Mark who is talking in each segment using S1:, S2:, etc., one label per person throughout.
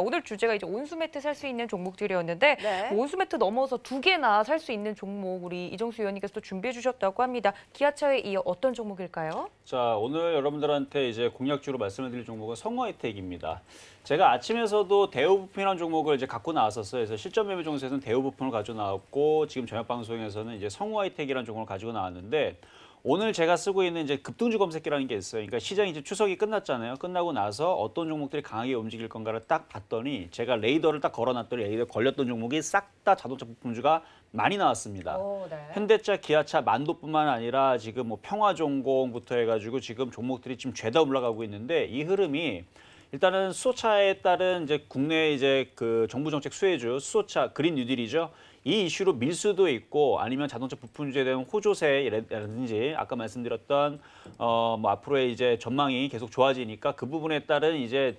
S1: 오늘 주제가 이제 온수매트 살 수 있는 종목들이었는데 네. 온수매트 넘어서 두 개나 살 수 있는 종목 우리 이정수 의원님께서 또 준비해 주셨다고 합니다. 기아차에 이어 어떤 종목일까요? 자 오늘 여러분들한테 이제 공략주로 말씀을 드릴 종목은 성화혜택입니다. 제가 아침에서도 대우부품이라는 종목을 이제 갖고 나왔었어요. 그래서 실전 매매 종목에서는 대우부품을 가지고 나왔고 지금 저녁 방송에서는 이제 성화혜택이라는 종목을 가지고 나왔는데 오늘 제가 쓰고 있는 이제 급등주 검색기라는 게 있어요. 그러니까 시장이 이제 추석이 끝났잖아요. 끝나고 나서 어떤 종목들이 강하게 움직일 건가를 딱 봤더니 제가 레이더를 딱 걸어놨더니 레이더 걸렸던 종목이 싹 다 자동차 부품주가 많이 나왔습니다. 오, 네. 현대차, 기아차, 만도뿐만 아니라 지금 뭐평화전공부터 해가지고 지금 종목들이 지금 죄다 올라가고 있는데 이 흐름이 일단은 수소차에 따른 이제 국내 이제 그 정부 정책 수혜주 수소차 그린 뉴딜이죠. 이 이슈로 밀수도 있고 아니면 자동차 부품주에 대한 호조세라든지 아까 말씀드렸던 어뭐 앞으로의 이제 전망이 계속 좋아지니까 그 부분에 따른 이제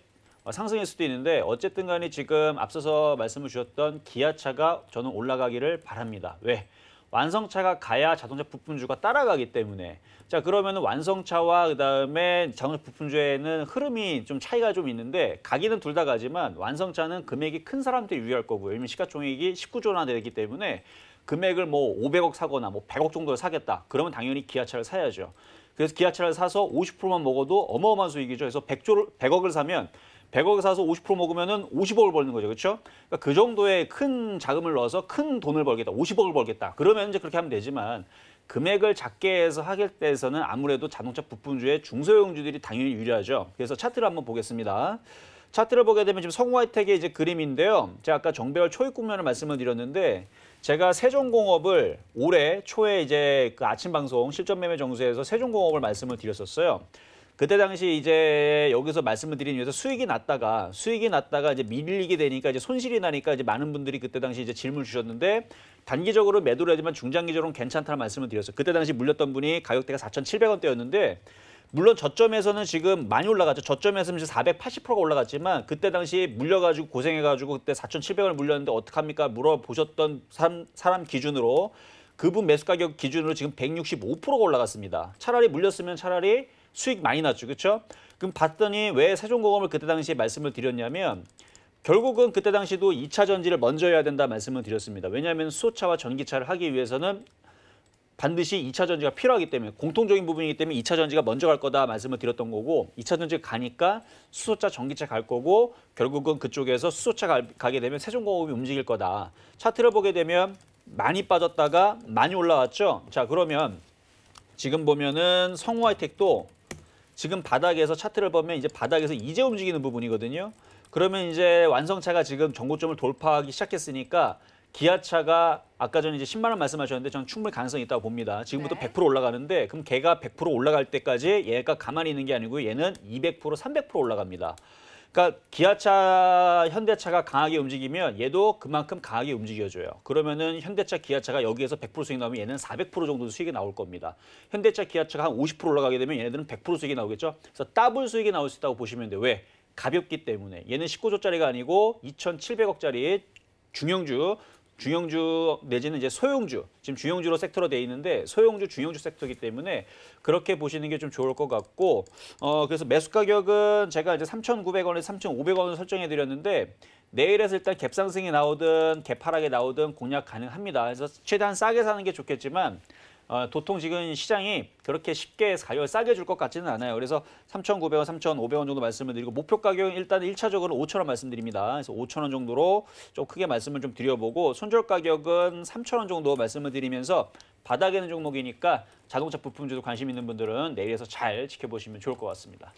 S1: 상승일 수도 있는데 어쨌든 간에 지금 앞서서 말씀을 주셨던 기아차가 저는 올라가기를 바랍니다. 왜? 완성차가 가야 자동차 부품주가 따라가기 때문에 자 그러면 완성차와 그다음에 자동차 부품주에는 흐름이 좀 차이가 좀 있는데 가기는 둘 다 가지만 완성차는 금액이 큰사람들이 유리할 거고요. 이미 시가총액이 19조나 되기 때문에 금액을 뭐 500억 사거나 뭐 100억 정도를 사겠다. 그러면 당연히 기아차를 사야죠. 그래서 기아차를 사서 50%만 먹어도 어마어마한 수익이죠. 그래서 100조를 100억을 사면 1 0 0억 사서 50% 먹으면은 50억을 버는 거죠. 그렇죠? 그러니까 그 정도의 큰 자금을 넣어서 큰 돈을 벌겠다. 50억을 벌겠다. 그러면 이제 그렇게 하면 되지만 금액을 작게 해서 하길 때에서는 아무래도 자동차 부품주의 중소형주들이 당연히 유리하죠. 그래서 차트를 한번 보겠습니다. 차트를 보게 되면 지금 성화 혜택의 이제 그림인데요. 제가 아까 정배열 초입 국면을 말씀을 드렸는데 제가 세종공업을 올해 초에 이제 그 아침 방송 실전 매매 정수에서 세종공업을 말씀을 드렸었어요. 그때 당시 이제 여기서 말씀을 드린 이유에서 수익이 났다가 수익이 났다가 이제 밀리게 되니까 이제 손실이 나니까 이제 많은 분들이 그때 당시 이제 질문 주셨는데 단기적으로 매도를 하지만 중장기적으로는 괜찮다는 말씀을 드렸어요. 그때 당시 물렸던 분이 가격대가 4,700원대였는데 물론 저점에서는 지금 많이 올라갔죠. 저점에서는 지금 480%가 올라갔지만 그때 당시 물려가지고 고생해가지고 그때 4,700원을 물렸는데 어떡합니까? 물어보셨던 사람, 사람 기준으로 그분 매수 가격 기준으로 지금 165%가 올라갔습니다. 차라리 물렸으면 차라리 수익 많이 났죠. 그렇죠? 그럼 봤더니 왜 세종공업을 그때 당시에 말씀을 드렸냐면 결국은 그때 당시도 2차 전지를 먼저 해야 된다 말씀을 드렸습니다. 왜냐하면 수소차와 전기차를 하기 위해서는 반드시 2차 전지가 필요하기 때문에 공통적인 부분이기 때문에 2차 전지가 먼저 갈 거다 말씀을 드렸던 거고 2차 전지가 가니까 수소차, 전기차 갈 거고 결국은 그쪽에서 수소차 가게 되면 세종공업이 움직일 거다. 차트를 보게 되면 많이 빠졌다가 많이 올라왔죠. 자 그러면 지금 보면은 성우하이텍도 지금 바닥에서 차트를 보면 이제 바닥에서 이제 움직이는 부분이거든요. 그러면 이제 완성차가 지금 전고점을 돌파하기 시작했으니까 기아차가 아까 전에 이제 10만 원 말씀하셨는데 저는 충분히 가능성이 있다고 봅니다. 지금부터 네. 100% 올라가는데 그럼 걔가 100% 올라갈 때까지 얘가 가만히 있는 게 아니고 얘는 200% 300% 올라갑니다. 그러니까 기아차, 현대차가 강하게 움직이면 얘도 그만큼 강하게 움직여줘요. 그러면은 현대차, 기아차가 여기에서 100% 수익 나오면 얘는 400% 정도 수익이 나올 겁니다. 현대차, 기아차가 한 50% 올라가게 되면 얘네들은 100% 수익이 나오겠죠. 그래서 더블 수익이 나올 수 있다고 보시면 돼요. 왜? 가볍기 때문에. 얘는 19조짜리가 아니고 2,700억짜리 중형주 중형주 내지는 이제 소형주 지금 중형주로 섹터로 돼 있는데 소형주 중형주 섹터이기 때문에 그렇게 보시는 게 좀 좋을 것 같고 어 그래서 매수 가격은 제가 이제 3,900원에서 3,500원을 설정해 드렸는데 내일에서 일단 갭 상승이 나오든 갭 하락이 나오든 공략 가능합니다. 그래서 최대한 싸게 사는 게 좋겠지만 어, 도통 지금 시장이 그렇게 쉽게 가격을 싸게 줄 것 같지는 않아요. 그래서 3,900원, 3,500원 정도 말씀을 드리고 목표 가격은 일단 1차적으로 5,000원 말씀드립니다. 그래서 5,000원 정도로 좀 크게 말씀을 좀 드려보고 손절 가격은 3,000원 정도 말씀을 드리면서 바닥에는 종목이니까 자동차 부품주도 관심 있는 분들은 내일에서 잘 지켜보시면 좋을 것 같습니다.